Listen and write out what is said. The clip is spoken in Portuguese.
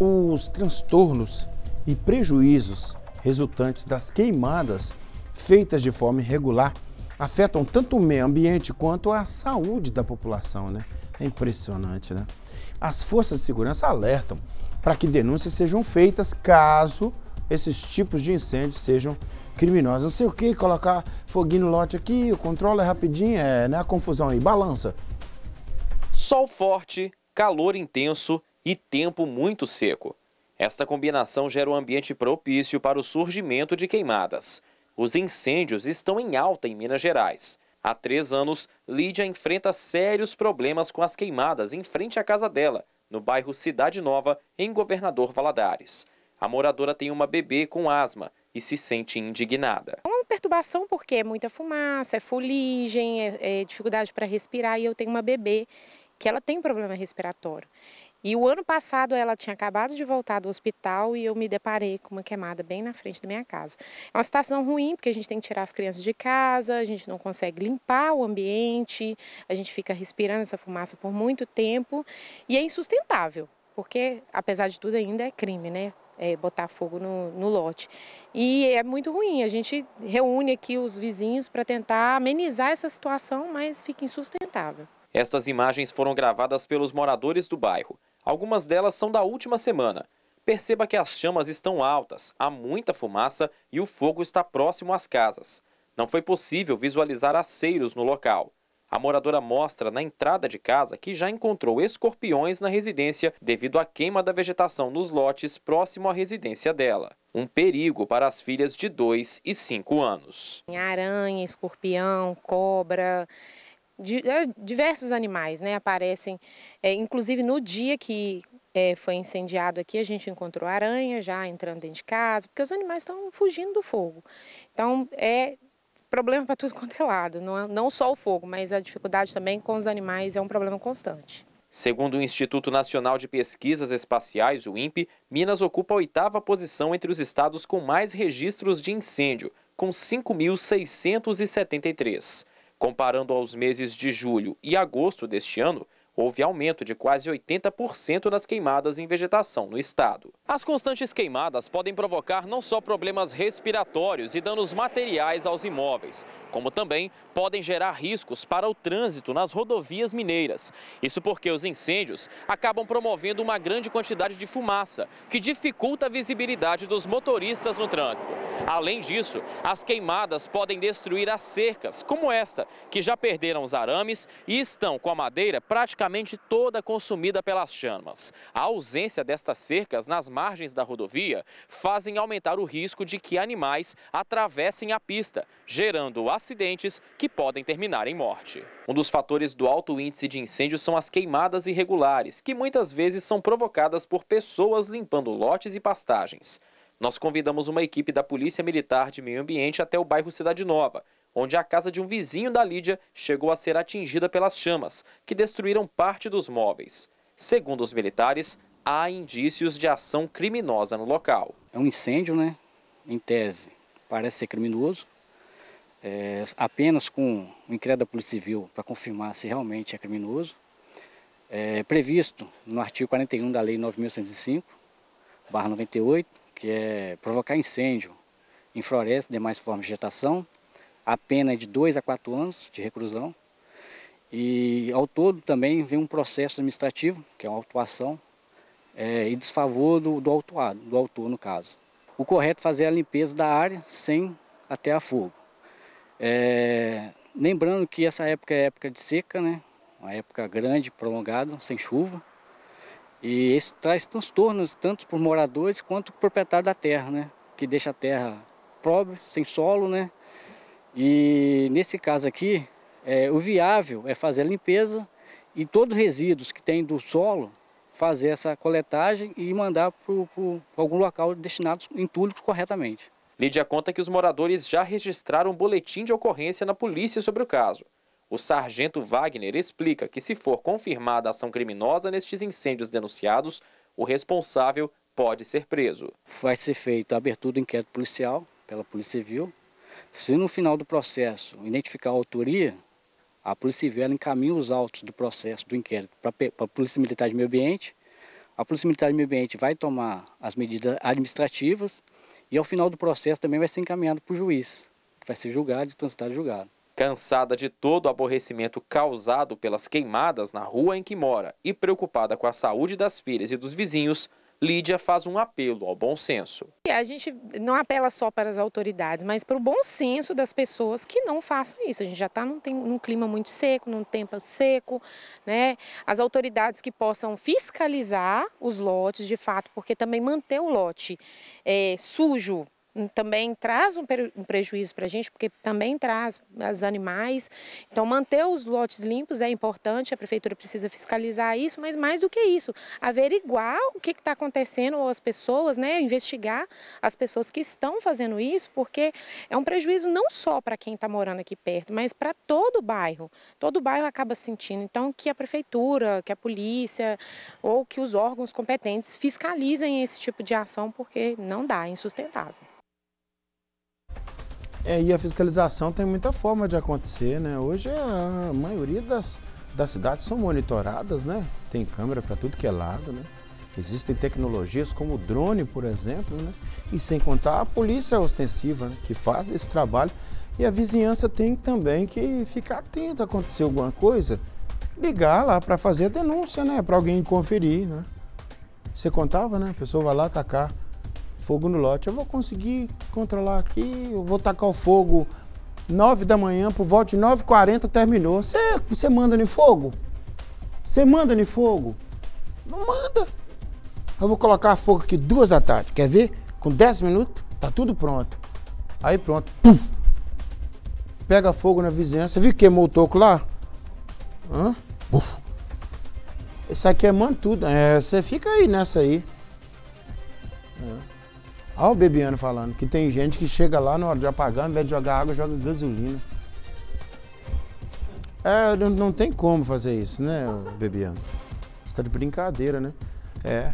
os transtornos e prejuízos resultantes das queimadas feitas de forma irregular afetam tanto o meio ambiente quanto a saúde da população, né? É impressionante, né? As forças de segurança alertam para que denúncias sejam feitas caso esses tipos de incêndios sejam criminosos. Não sei o que, colocar foguinho no lote aqui, o controle é rapidinho, é né? a confusão aí, balança. Sol forte, calor intenso e tempo muito seco. Esta combinação gera um ambiente propício para o surgimento de queimadas. Os incêndios estão em alta em Minas Gerais. Há três anos, Lídia enfrenta sérios problemas com as queimadas em frente à casa dela, no bairro Cidade Nova, em Governador Valadares. A moradora tem uma bebê com asma e se sente indignada. É uma perturbação porque é muita fumaça, é fuligem, é, é dificuldade para respirar e eu tenho uma bebê que ela tem problema respiratório. E o ano passado ela tinha acabado de voltar do hospital e eu me deparei com uma queimada bem na frente da minha casa. É uma situação ruim porque a gente tem que tirar as crianças de casa, a gente não consegue limpar o ambiente, a gente fica respirando essa fumaça por muito tempo e é insustentável, porque apesar de tudo ainda é crime, né? É, botar fogo no, no lote. E é muito ruim, a gente reúne aqui os vizinhos para tentar amenizar essa situação, mas fica insustentável. Estas imagens foram gravadas pelos moradores do bairro. Algumas delas são da última semana. Perceba que as chamas estão altas, há muita fumaça e o fogo está próximo às casas. Não foi possível visualizar aceiros no local. A moradora mostra na entrada de casa que já encontrou escorpiões na residência devido à queima da vegetação nos lotes próximo à residência dela. Um perigo para as filhas de 2 e 5 anos. Aranha, escorpião, cobra, é, diversos animais né, aparecem, é, inclusive no dia que é, foi incendiado aqui, a gente encontrou aranha já entrando dentro de casa, porque os animais estão fugindo do fogo. Então, é problema para tudo quanto é lado, não, é, não só o fogo, mas a dificuldade também com os animais é um problema constante. Segundo o Instituto Nacional de Pesquisas Espaciais, o INPE, Minas ocupa a oitava posição entre os estados com mais registros de incêndio, com 5.673. Comparando aos meses de julho e agosto deste ano, houve aumento de quase 80% nas queimadas em vegetação no estado. As constantes queimadas podem provocar não só problemas respiratórios e danos materiais aos imóveis, como também podem gerar riscos para o trânsito nas rodovias mineiras. Isso porque os incêndios acabam promovendo uma grande quantidade de fumaça, que dificulta a visibilidade dos motoristas no trânsito. Além disso, as queimadas podem destruir as cercas, como esta, que já perderam os arames e estão com a madeira praticamente praticamente toda consumida pelas chamas. A ausência destas cercas nas margens da rodovia fazem aumentar o risco de que animais atravessem a pista, gerando acidentes que podem terminar em morte. Um dos fatores do alto índice de incêndio são as queimadas irregulares, que muitas vezes são provocadas por pessoas limpando lotes e pastagens. Nós convidamos uma equipe da Polícia Militar de Meio Ambiente até o bairro Cidade Nova onde a casa de um vizinho da Lídia chegou a ser atingida pelas chamas, que destruíram parte dos móveis. Segundo os militares, há indícios de ação criminosa no local. É um incêndio, né? Em tese, parece ser criminoso. É, apenas com o inquérito da Polícia Civil para confirmar se realmente é criminoso. É previsto no artigo 41 da Lei 9.105, barra 98, que é provocar incêndio em floresta e demais formas de vegetação, a pena é de 2 a 4 anos de reclusão. E ao todo também vem um processo administrativo, que é uma autuação, é, e desfavor do, do autuado, do autor no caso. O correto é fazer a limpeza da área sem a fogo. É, lembrando que essa época é época de seca, né? uma época grande, prolongada, sem chuva. E isso traz transtornos tanto para os moradores quanto para o proprietário da terra, né? que deixa a terra pobre, sem solo, né? E nesse caso aqui, é, o viável é fazer a limpeza e todos os resíduos que tem do solo, fazer essa coletagem e mandar para algum local destinado entulho corretamente. Lídia conta que os moradores já registraram um boletim de ocorrência na polícia sobre o caso. O sargento Wagner explica que se for confirmada a ação criminosa nestes incêndios denunciados, o responsável pode ser preso. Vai ser feita a abertura do inquérito policial pela Polícia Civil se no final do processo identificar a autoria, a Polícia Civil encaminha os autos do processo do inquérito para a Polícia Militar de Meio Ambiente. A Polícia Militar de Meio Ambiente vai tomar as medidas administrativas e ao final do processo também vai ser encaminhado para o juiz, que vai ser julgado e transitado julgado. Cansada de todo o aborrecimento causado pelas queimadas na rua em que mora e preocupada com a saúde das filhas e dos vizinhos, Lídia faz um apelo ao bom senso. A gente não apela só para as autoridades, mas para o bom senso das pessoas que não façam isso. A gente já está num, num, clima muito seco, num tempo seco, né? As autoridades que possam fiscalizar os lotes, de fato, porque também manter o lote é, sujo, também traz um, prejuízo para a gente, porque também traz os animais. Então, manter os lotes limpos é importante, a prefeitura precisa fiscalizar isso, mas mais do que isso, averiguar o que está acontecendo ou as pessoas, né, investigar as pessoas que estão fazendo isso, porque é um prejuízo não só para quem está morando aqui perto, mas para todo o bairro. Todo o bairro acaba sentindo. Então, que a prefeitura, que a polícia ou que os órgãos competentes fiscalizem esse tipo de ação, porque não dá, é insustentável. É, e a fiscalização tem muita forma de acontecer, né? Hoje a maioria das, das cidades são monitoradas, né? Tem câmera para tudo que é lado, né? Existem tecnologias como o drone, por exemplo, né? E sem contar a polícia ostensiva, né? que faz esse trabalho. E a vizinhança tem também que ficar atenta, acontecer alguma coisa, ligar lá para fazer a denúncia, né? Para alguém conferir, né? Você contava, né? A pessoa vai lá atacar fogo no lote. Eu vou conseguir controlar aqui, eu vou tacar o fogo 9 da manhã, por volta de 9h40 terminou. Você manda no fogo? Você manda no fogo? Não manda. Eu vou colocar fogo aqui duas da tarde, quer ver? Com 10 minutos, tá tudo pronto. Aí pronto, pum! Pega fogo na vizinhança, viu que queimou o toco lá? Hã? Uf. Isso aqui é mano tudo. É, você fica aí nessa aí. Olha o Bebiano falando que tem gente que chega lá na hora de apagar, ao invés de jogar água, joga gasolina. É, não, não tem como fazer isso, né, Bebiano? Você tá de brincadeira, né? É,